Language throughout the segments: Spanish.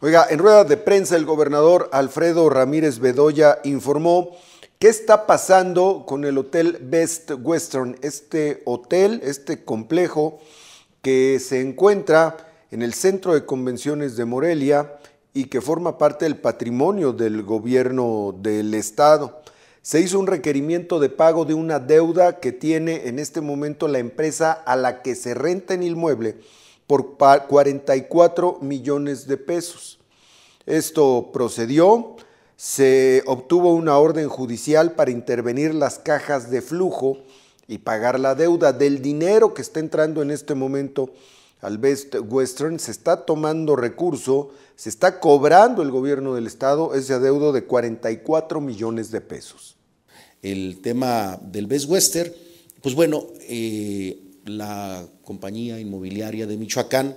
Oiga, en rueda de prensa el gobernador Alfredo Ramírez Bedoya informó qué está pasando con el Hotel Best Western, este hotel, este complejo que se encuentra en el Centro de Convenciones de Morelia y que forma parte del patrimonio del gobierno del estado. Se hizo un requerimiento de pago de una deuda que tiene en este momento la empresa a la que se renta el inmueble por 44 millones de pesos. Esto procedió, se obtuvo una orden judicial para intervenir las cajas de flujo y pagar la deuda del dinero que está entrando en este momento al Best Western. Se está tomando recurso, se está cobrando el gobierno del estado ese adeudo de 44 millones de pesos. El tema del Best Western, pues bueno, eh, la compañía inmobiliaria de Michoacán,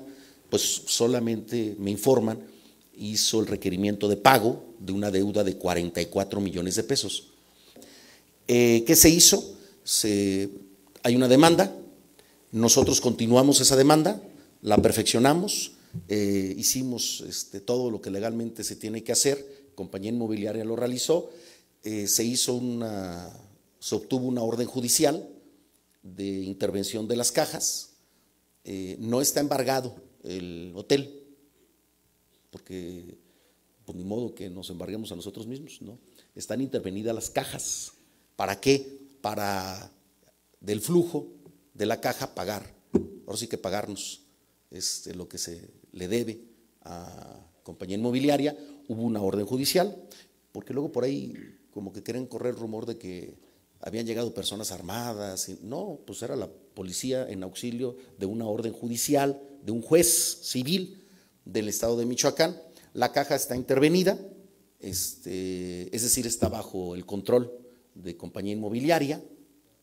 pues solamente me informan, hizo el requerimiento de pago de una deuda de 44 millones de pesos. Eh, ¿Qué se hizo? hay una demanda, nosotros continuamos esa demanda, la perfeccionamos, eh, hicimos este, todo lo que legalmente se tiene que hacer, compañía inmobiliaria lo realizó, eh, se hizo una, se obtuvo una orden judicial de intervención de las cajas, eh, no está embargado el hotel, porque por pues, ni modo que nos embarguemos a nosotros mismos, ¿no? Están intervenidas las cajas. ¿Para qué? Para del flujo de la caja pagar. Ahora sí que pagarnos es este, lo que se le debe a compañía inmobiliaria. Hubo una orden judicial, porque luego por ahí como que quieren correr el rumor de que habían llegado personas armadas. No, pues era la policía en auxilio de una orden judicial, de un juez civil del estado de Michoacán. La caja está intervenida, este, es decir, está bajo el control de compañía inmobiliaria,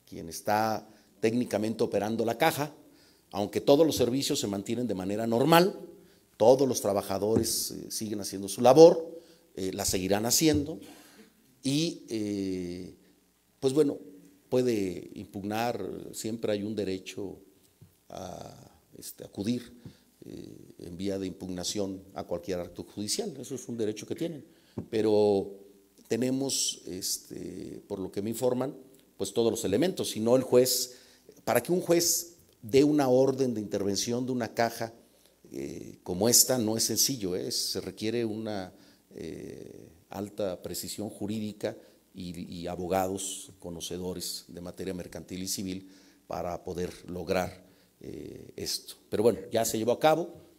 quien está técnicamente operando la caja, aunque todos los servicios se mantienen de manera normal, todos los trabajadores eh, siguen haciendo su labor, eh, la seguirán haciendo y eh, pues bueno, puede impugnar, siempre hay un derecho a este, acudir eh, en vía de impugnación a cualquier acto judicial, eso es un derecho que tienen. Pero tenemos, este, por lo que me informan, pues todos los elementos, sino no el juez, para que un juez dé una orden de intervención de una caja eh, como esta no es sencillo, ¿eh? se requiere una alta precisión jurídica y, abogados conocedores de materia mercantil y civil para poder lograr eh, esto. Pero bueno, ya se llevó a cabo,